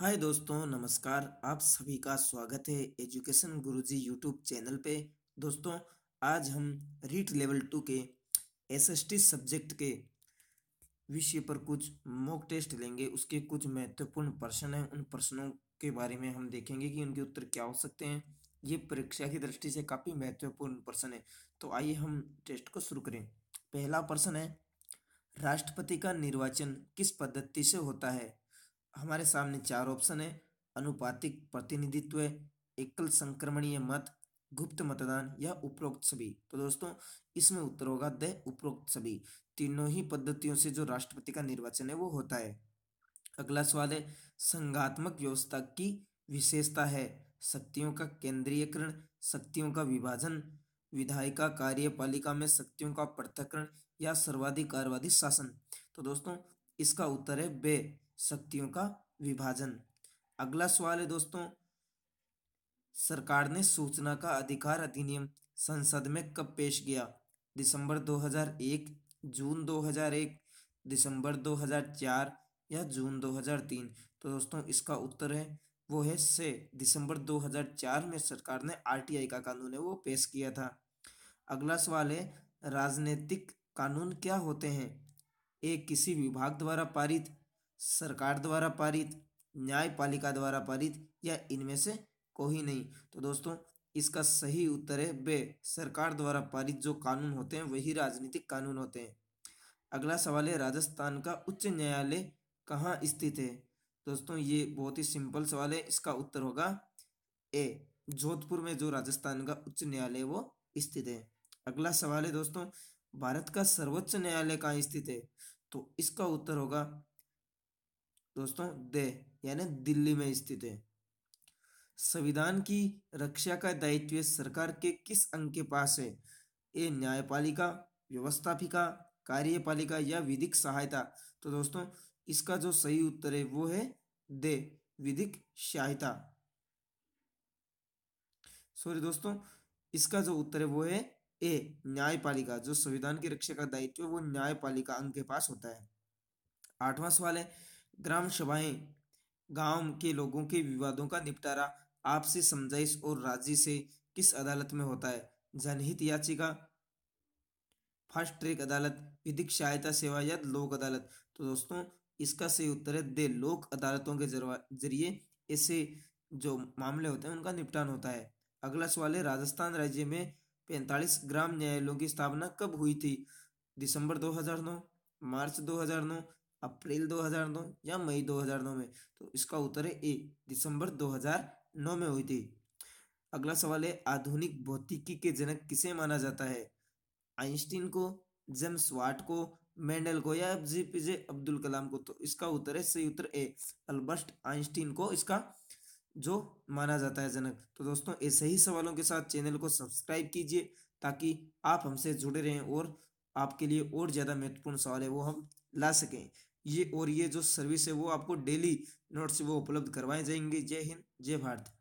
हाय दोस्तों नमस्कार आप सभी का स्वागत है एजुकेशन गुरुजी यूट्यूब चैनल पे दोस्तों आज हम रीट लेवल टू के एसएसटी सब्जेक्ट के विषय पर कुछ मॉक टेस्ट लेंगे उसके कुछ महत्वपूर्ण प्रश्न हैं उन प्रश्नों के बारे में हम देखेंगे कि उनके उत्तर क्या हो सकते हैं ये परीक्षा की दृष्टि से काफ़ी महत्वपूर्ण प्रश्न है तो आइए हम टेस्ट को शुरू करें पहला प्रश्न है राष्ट्रपति का निर्वाचन किस पद्धति से होता है हमारे सामने चार ऑप्शन है अनुपातिक प्रतिनिधित्व एकल संक्रमणीय मत गुप्त मतदान या उपरोक्त सभी तो दोस्तों इसमें उत्तर होगा द उपरोक्त सभी तीनों ही पद्धतियों से जो राष्ट्रपति का निर्वाचन है वो होता है अगला सवाल है संघात्मक व्यवस्था की विशेषता है शक्तियों का केंद्रीयकरण शक्तियों का विभाजन विधायिका कार्यपालिका में शक्तियों का पृथकरण या सर्वाधिकारवादी शासन तो दोस्तों इसका उत्तर है बे शक्तियों का विभाजन अगला सवाल है दोस्तों सरकार ने सूचना का अधिकार अधिनियम संसद में कब पेश किया दिसंबर 2001 जून 2001 दिसंबर 2004 या जून 2003 तो दोस्तों इसका उत्तर है वो है से दिसंबर 2004 में सरकार ने आरटीआई का कानून है वो पेश किया था अगला सवाल है राजनीतिक कानून क्या होते हैं एक किसी विभाग द्वारा पारित सरकार द्वारा पारित न्यायपालिका द्वारा पारित या इनमें से कोई नहीं तो दोस्तों इसका सही उत्तर है बे सरकार द्वारा पारित जो कानून होते हैं वही राजनीतिक कानून होते हैं अगला सवाल है राजस्थान का उच्च न्यायालय कहाँ स्थित है दोस्तों ये बहुत ही सिंपल सवाल है इसका उत्तर होगा ए जोधपुर में जो राजस्थान का उच्च न्यायालय वो स्थित है अगला सवाल है दोस्तों भारत का सर्वोच्च न्यायालय कहाँ स्थित है तो इसका उत्तर होगा दोस्तों दे यानी दिल्ली में स्थित है संविधान की रक्षा का दायित्व सरकार के किस अंग के पास है ए न्यायपालिका व्यवस्थापिका कार्यपालिका या विधिक सहायता तो दोस्तों इसका जो सही उत्तर है वो है दे विधिक सहायता सॉरी दोस्तों इसका जो उत्तर है वो है ए न्यायपालिका जो संविधान की रक्षा का दायित्व वो न्यायपालिका अंग के पास होता है आठवां सवाल है ग्राम सभाएं गांव के लोगों के विवादों का निपटारा आपसी समझाइश और राजी से किस अदालत में होता है जनहित याचिका फास्ट ट्रैक अदालत विधिक सहायता सेवा या लोक अदालत तो दोस्तों इसका सही उत्तर है दे लोक अदालतों के जरिए ऐसे जो मामले होते हैं उनका निपटान होता है अगला सवाल है राजस्थान राज्य में पैंतालीस ग्राम न्यायालयों की स्थापना कब हुई थी दिसंबर 2009 मार्च 2009 अप्रैल 2009 या मई 2009 में तो इसका उत्तर है ए दिसंबर 2009 में हुई थी अगला सवाल है आधुनिक भौतिकी के जनक किसे माना जाता है आइंस्टीन को जेम्स वाट को मेंडल को या जे पीजे अब्दुल कलाम को तो इसका उत्तर है सही उत्तर ए अल्बर्ट आइंस्टीन को इसका जो माना जाता है जनक तो दोस्तों ऐसे ही सवालों के साथ चैनल को सब्सक्राइब कीजिए ताकि आप हमसे जुड़े रहें और आपके लिए और ज़्यादा महत्वपूर्ण सवाल है वो हम ला सकें ये और ये जो सर्विस है वो आपको डेली नोट्स वो उपलब्ध करवाए जाएंगे जय हिंद जय भारत